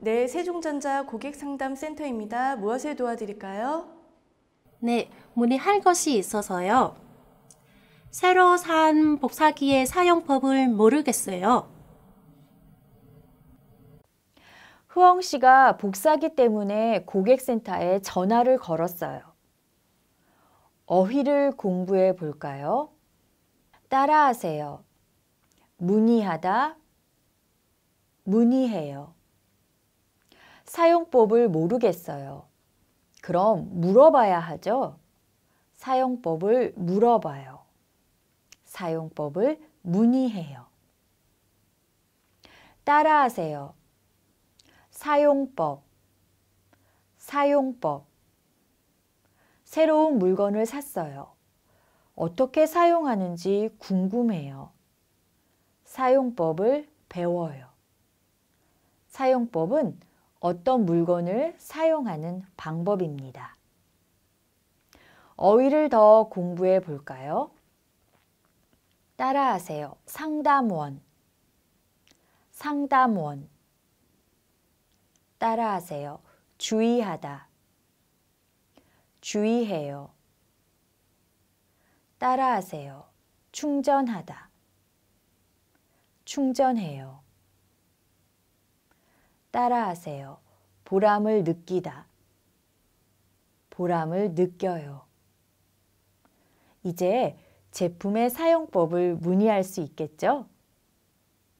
네, 세종전자 고객상담센터입니다. 무엇을 도와드릴까요? 네, 문의할 것이 있어서요. 새로 산 복사기의 사용법을 모르겠어요. 후엉 씨가 복사기 때문에 고객센터에 전화를 걸었어요. 어휘를 공부해 볼까요? 따라하세요. 문의하다, 문의해요. 사용법을 모르겠어요. 그럼 물어봐야 하죠. 사용법을 물어봐요. 사용법을 문의해요. 따라하세요. 사용법, 사용법. 새로운 물건을 샀어요. 어떻게 사용하는지 궁금해요. 사용법을 배워요. 사용법은 어떤 물건을 사용하는 방법입니다. 어휘를 더 공부해 볼까요? 따라하세요. 상담원 상담원 따라하세요. 주의하다 주의해요. 따라하세요. 충전하다 충전해요. 따라하세요. 보람을 느끼다. 보람을 느껴요. 이제 제품의 사용법을 문의할 수 있겠죠?